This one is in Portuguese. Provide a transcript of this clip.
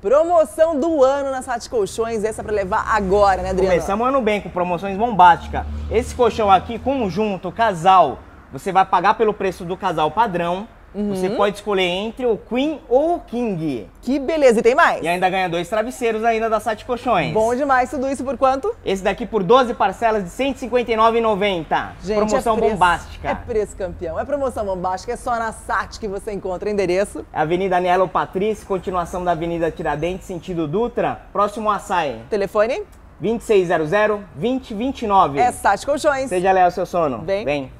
Promoção do ano na Sat Colchões, essa para levar agora, né, Adriano? Começamos o ano bem com promoções bombásticas. Esse colchão aqui, conjunto, casal, você vai pagar pelo preço do casal padrão, Uhum. Você pode escolher entre o Queen ou o King. Que beleza, e tem mais? E ainda ganha dois travesseiros ainda da Sete Colchões. Bom demais, tudo isso por quanto? Esse daqui por 12 parcelas de R$159,90. 159,90. Promoção é Promoção bombástica. É preço campeão, é promoção bombástica, é só na Sat que você encontra endereço. Avenida Nelo Patrice, continuação da Avenida Tiradentes, sentido Dutra, próximo a Açaí. Telefone? 2600-2029. É Sat Colchões. Seja leal ao seu sono. Vem. Bem.